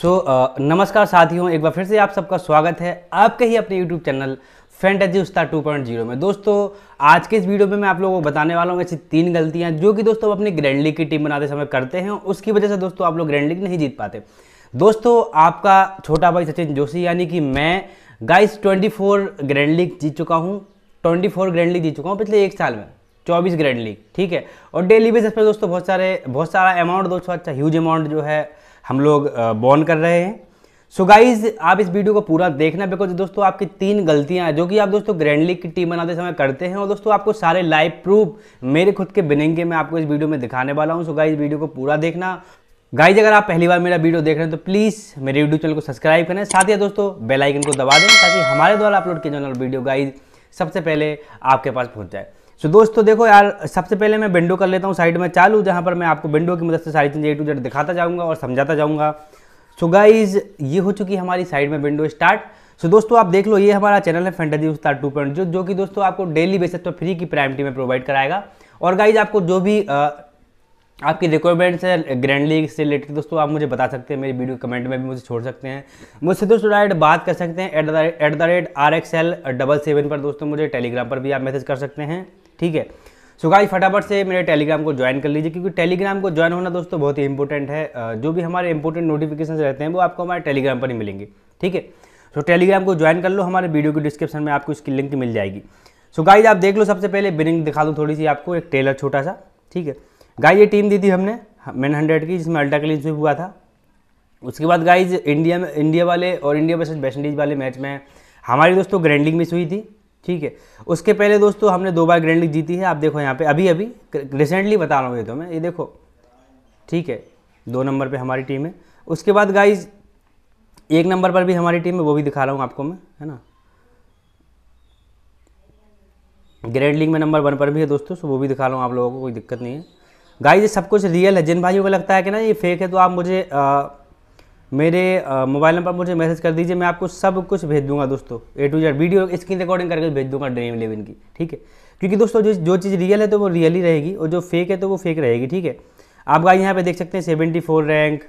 सो so, uh, नमस्कार साथियों एक बार फिर से आप सबका स्वागत है आपके ही अपने YouTube channel fantasy point zero में दोस्तों आज के इस वीडियो में मैं आप लोगों को बताने वाला हूँ ऐसी तीन गलतियाँ जो कि दोस्तों अपनी ग्रैंड लीग की टीम बनाते समय करते हैं उसकी वजह से दोस्तों आप लोग ग्रैंड लीग नहीं जीत पाते दोस्तों आपका छोटा भाई सचिन जोशी यानी कि मैं गाइस ट्वेंटी ग्रैंड लीग जीत चुका हूँ ट्वेंटी ग्रैंड लीग जीत चुका हूँ पिछले एक साल में 24 ग्रैंड लीग ठीक है और डेली बेसिस पर दोस्तों बहुत सारे बहुत सारा अमाउंट दोस्तों अच्छा ह्यूज अमाउंट जो है हम लोग बॉर्न कर रहे हैं सो so गाइज आप इस वीडियो को पूरा देखना बिकॉज दोस्तों आपकी तीन गलतियां हैं जो कि आप दोस्तों ग्रैंड लीग की टीम बनाते समय करते हैं और दोस्तों आपको सारे लाइव प्रूफ मेरे खुद के बिनेंगे मैं आपको इस वीडियो में दिखाने वाला हूं सो गाइज वीडियो को पूरा देखना गाइज अगर आप पहली बार मेरा वीडियो देख रहे हैं तो प्लीज़ मेरे यूट्यूब चैनल को सब्सक्राइब करें साथ ही दोस्तों बेलाइकन को दबा दें ताकि हमारे द्वारा अपलोड किए जाने वाले वीडियो गाइज सबसे पहले आपके पास पहुंच जाए सो so, दोस्तों देखो यार सबसे पहले मैं विंडो कर लेता हूँ साइड में चालू जहाँ पर मैं आपको विंडो की मदद से सारी चीज़ें ए टू जेड दिखाता जाऊँगा और समझाता जाऊँगा सो so, गाइज ये हो चुकी है हमारी साइड में विंडो स्टार्ट सो so, दोस्तों आप देख लो ये हमारा चैनल है जी स्टार टू पॉइंट जो जो कि दोस्तों आपको डेली बेसिस पर फ्री की प्राइमटी में प्रोवाइड कराएगा और गाइज आपको जो भी आ, आपकी रिक्वायरमेंट्स है ग्रैंड लीग से रिलेटेड दोस्तों आप मुझे बता सकते हैं मेरी वीडियो कमेंट में भी मुझे छोड़ सकते हैं मुझसे दोस्तों डायरेक्ट बात कर सकते हैं at the rate R X L double seven पर दोस्तों मुझे टेलीग्राम पर भी आप मैसेज कर सकते हैं ठीक है सो गाइस फटाफट से मेरे टेलीग्राम को ज्वाइन कर लीजिए क्योंकि टेलीग्राम को ज्वाइन होना दोस्तों बहुत ही इंपॉर्टेंट है जो भी हमारे इंपॉर्टेंट नोटिफिकेशन रहते हैं वो आपको हमारे टेलीग्राम पर ही मिलेंगे ठीक है सो टेलीग्राम को ज्वाइन कर लो हमारे वीडियो के डिस्क्रिप्शन में आपको इसकी लिंक मिल जाएगी सो गाइज आप देख लो सबसे पहले बिनिंग दिखा दूँ थोड़ी सी आपको एक टेलर छोटा सा ठीक है गाइज ये टीम दी थी हमने मैन हंड्रेड की जिसमें अल्टा क्लीन स्वीप हुआ था उसके बाद गाइज इंडिया में इंडिया वाले और इंडिया वर्सेज वेस्ट इंडीज़ वाले मैच में हमारी दोस्तों ग्रैंडिंग मिस हुई थी ठीक है उसके पहले दोस्तों हमने दो बार ग्रैंड लीग जीती है आप देखो यहाँ पे अभी अभी रिसेंटली बता रहा हूँ ये तो मैं ये देखो ठीक है दो नंबर पे हमारी टीम है उसके बाद गाइज एक नंबर पर भी हमारी टीम है वो भी दिखा रहा हूँ आपको मैं है ना ग्रैंड लीग में नंबर वन पर भी है दोस्तों सो वो भी दिखा रहा हूँ आप लोगों को कोई दिक्कत नहीं है गाइज ये सब कुछ रियल है जिन भाइयों को लगता है कि ना ये फेक है तो आप मुझे आ, मेरे मोबाइल नंबर मुझे मैसेज कर दीजिए मैं आपको सब कुछ भेज दूंगा दोस्तों A to Z video screen recording करके भेज दूंगा ड्रीम इलेवन की ठीक है क्योंकि दोस्तों जो जो चीज़ रियल है तो वो रियल ही रहेगी और जो फेक है तो वो फेक रहेगी ठीक है आप गाइस यहाँ पे देख सकते हैं सेवेंटी फोर रैंक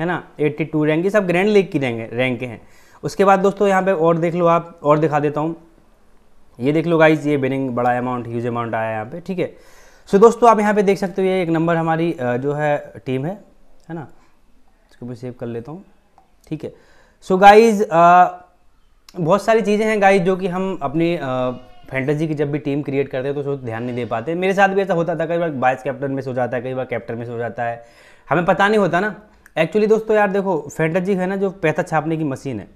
है ना एट्टी टू रैंक ये सब ग्रैंड लीग की रैंक रैंक हैं उसके बाद दोस्तों यहाँ पर और देख लो आप और दिखा देता हूँ ये देख लो गाइज ये बिनिंग बड़ा अमाउंट ह्यूज अमाउंट आया यहाँ पर ठीक है सो दोस्तों आप यहाँ पर देख सकते हो ये एक नंबर हमारी जो है टीम है है ना इसको मैं सेव कर लेता हूँ ठीक है सो so गाइज uh, बहुत सारी चीज़ें हैं गाइज जो कि हम अपनी फैंटेसी uh, की जब भी टीम क्रिएट करते हैं तो उसको ध्यान नहीं दे पाते मेरे साथ भी ऐसा होता था कई बार वाइस कैप्टन में सो जाता है कई बार कैप्टन में सो जाता है हमें पता नहीं होता ना एक्चुअली दोस्तों यार देखो फैंटेसी है ना जो पैसा छापने की मशीन है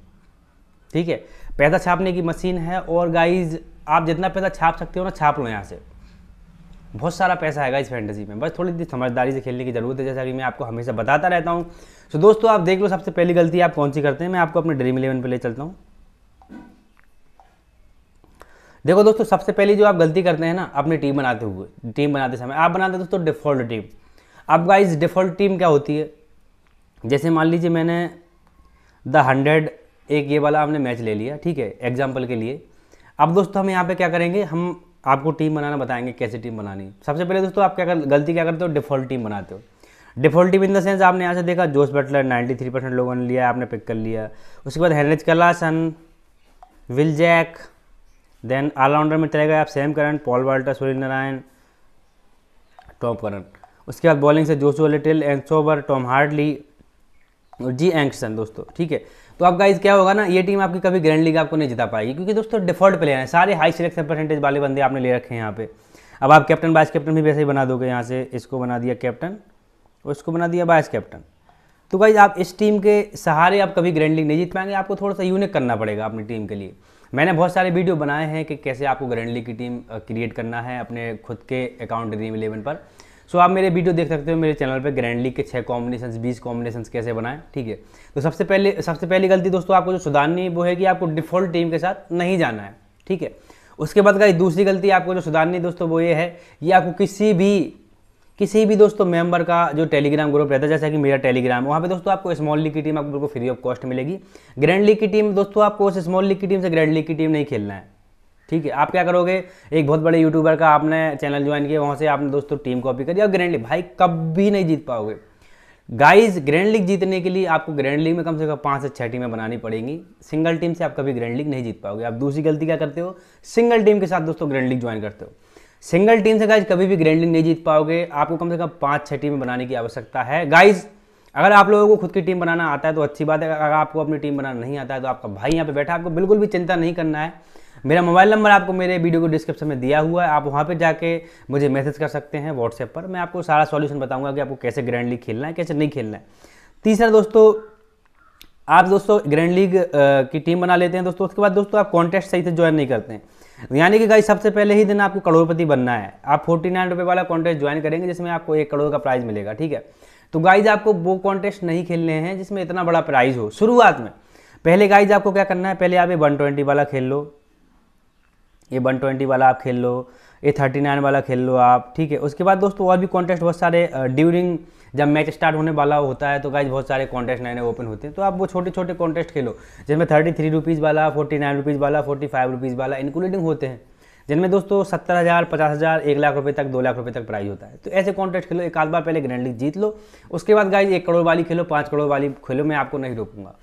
ठीक है पैसा छापने की मशीन है और गाइज आप जितना पैसा छाप सकते हो ना छाप लो यहाँ से बहुत सारा पैसा आएगा इस फैंटेसी में बस थोड़ी सी समझदारी से खेलने की ज़रूरत है जैसा कि मैं आपको हमेशा बताता रहता हूँ तो दोस्तों आप देख लो सबसे पहली गलती आप कौन सी करते हैं मैं आपको अपने ड्रीम इलेवन पर ले चलता हूँ देखो दोस्तों सबसे पहली जो आप गलती करते हैं ना अपनी टीम बनाते हुए टीम बनाते समय आप बनाते दोस्तों डिफ़ॉल्ट टीम अब गाइज डिफ़ॉल्ट टीम क्या होती है जैसे मान लीजिए मैंने द हंड्रेड एक ये वाला हमने मैच ले लिया ठीक है एग्जाम्पल के लिए अब दोस्तों हम यहाँ पे क्या करेंगे हम आपको टीम बनाना बताएंगे कैसे टीम बनानी सबसे पहले दोस्तों आप क्या कर गलती क्या करते हो डिफ़ॉल्ट टीम बनाते हो default team in the sense आपने यहाँ से देखा जोस बटलर 93 परसेंट लोगों ने लिया आपने पिक कर लिया उसके बाद Heinrich Klaasen Will Jack then allrounder में चले गए आप Sam Curran Paul Walter Surya Narayan top Curran उसके बाद बॉलिंग से जोशो लिटिल एंड सोबर टॉम हार्डली और जी एंक्सन दोस्तों ठीक है तो आपका गाइज क्या होगा ना ये टीम आपकी कभी ग्रैंड लीग आपको नहीं जिता पाएगी क्योंकि दोस्तों डिफॉल्ट प्लेयर हैं सारे हाई सिलेक्शन परसेंटेज वाले बंदे आपने ले रखे हैं यहाँ पे अब आप कैप्टन वाइस कैप्टन भी वैसे ही बना दोगे यहाँ से इसको बना दिया कैप्टन और इसको बना दिया वाइस कैप्टन तो भाई आप इस टीम के सहारे आप कभी ग्रैंड लीग नहीं जीत पाएंगे आपको थोड़ा सा यूनिक करना पड़ेगा अपनी टीम के लिए मैंने बहुत सारे वीडियो बनाए हैं कि कैसे आपको ग्रैंड लीग की टीम क्रिएट करना है अपने खुद के अकाउंट ड्रीम इलेवन पर सो आप मेरे वीडियो देख सकते हो मेरे चैनल पे लीग के छः कॉम्बिनेशन बीस कॉम्बिनेशन कैसे बनाएं ठीक है तो सबसे पहले सबसे पहली गलती दोस्तों आपको जो सुधारनी वो है कि आपको डिफॉल्ट टीम के साथ नहीं जाना है ठीक है उसके बाद का दूसरी गलती आपको जो सुधारनी दोस्तों वो ये है ये आपको किसी भी किसी भी दोस्तों मेंबर का जो टेलीग्राम ग्रुप रहता है जैसा कि मेरा टेलीग्राम वहाँ पे दोस्तों आपको स्मॉल लीग की टीम आपको बिल्कुल फ्री ऑफ कॉस्ट मिलेगी ग्रैंड लीग की टीम दोस्तों आपको उस स्मॉल लीग की टीम से ग्रैंड लीग की टीम नहीं खेलना है ठीक है आप क्या करोगे एक बहुत बड़े यूट्यूबर का आपने चैनल ज्वाइन किया वहाँ से आपने दोस्तों टीम कॉपी करी और ग्रैंड लीग भाई कभी नहीं जीत पाओगे गाइस ग्रैंड लीग जीतने के लिए आपको ग्रैंड लीग में कम से कम पाँच से छः टीमें बनानी पड़ेंगी सिंगल टीम से आप कभी ग्रैंड लीग नहीं जीत पाओगे आप दूसरी गलती क्या करते हो सिंगल टीम के साथ दोस्तों ग्रैंड लीग ज्वाइन करते हो सिंगल टीम से गाइज कभी भी ग्रैंड लीग नहीं जीत पाओगे आपको कम से कम पाँच छः टीमें बनाने की आवश्यकता है गाइज़ अगर आप लोगों को खुद की टीम बनाना आता है तो अच्छी बात है अगर आपको अपनी टीम बनाना नहीं आता है तो आपका भाई यहाँ पे बैठा आपको बिल्कुल भी चिंता नहीं करना है मेरा मोबाइल नंबर आपको मेरे वीडियो को डिस्क्रिप्शन में दिया हुआ है आप वहाँ पर जाके मुझे मैसेज कर सकते हैं व्हाट्सएप पर मैं आपको सारा सॉल्यूशन बताऊँगा कि आपको कैसे ग्रैंड लीग खेलना है कैसे नहीं खेलना है तीसरा दोस्तों आप दोस्तों ग्रैंड लीग की टीम बना लेते हैं दोस्तों उसके बाद दोस्तों आप कॉन्टेस्ट सही से ज्वाइन नहीं करते हैं यानी कि गाइस सबसे पहले ही दिन आपको करोड़पति बनना है आप फोर्टी नाइन रुपये वाला कॉन्टेस्ट ज्वाइन करेंगे जिसमें आपको एक करोड़ का प्राइज मिलेगा ठीक है तो गाइज आपको वो कॉन्टेस्ट नहीं खेलने हैं जिसमें इतना बड़ा प्राइज हो शुरुआत में पहले गाइज आपको क्या करना है पहले आप ये वन ट्वेंटी वाला खेल लो ये वन ट्वेंटी वाला आप खेल लो ए थर्टी नाइन वाला खेल लो आप ठीक है उसके बाद दोस्तों और भी कॉन्टेस्ट बहुत सारे ड्यूरिंग जब मैच स्टार्ट होने वाला होता है तो गाइज बहुत सारे कॉन्टेस्ट नए नए ओपन होते हैं तो आप वो छोटे छोटे कॉन्टेस्ट खेलो जिसमें थर्टी थ्री रुपीज़ वाला फोर्टी नाइन रुपीज़ वाला फोर्टी फाइव रुपीज़ वाला इंक्लूडिंग होते हैं जिनमें दोस्तों सत्तर हज़ार पचास हज़ार एक लाख रुपए तक दो लाख रुपए तक प्राइज होता है तो ऐसे कॉन्टेस्ट खेलो एक आध बार पहले ग्रैंड लीग जीत लो उसके बाद गाइज एक करोड़ वाली खेलो पाँच करोड़ वाली खेलो मैं आपको नहीं रोकूंगा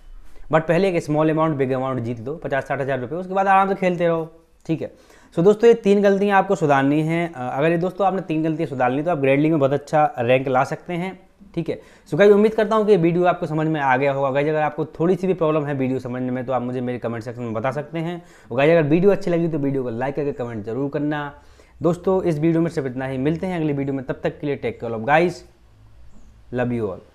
बट पहले एक स्मॉल अमाउंट बिग अमाउंट जीत दो पचास साठ हज़ार रुपये उसके बाद आराम से खेलते रहो ठीक है सो दोस्तों ये तीन गलतियाँ आपको सुधारनी हैं अगर ये दोस्तों आपने तीन गलतियाँ सुधार ली तो आप ग्रेडलिंग में बहुत अच्छा रैंक ला सकते हैं ठीक है सो so, उम्मीद करता हूँ कि वीडियो आपको समझ में आ गया होगा गाइज अगर आपको थोड़ी सी भी प्रॉब्लम है वीडियो समझने में तो आप मुझे मेरे कमेंट सेक्शन में बता सकते हैं और गाइज अगर वीडियो अच्छी लगी तो वीडियो को लाइक करके कमेंट जरूर करना दोस्तों इस वीडियो में सिर्फ इतना ही मिलते हैं अगली वीडियो में तब तक के लिए take care of guys love you all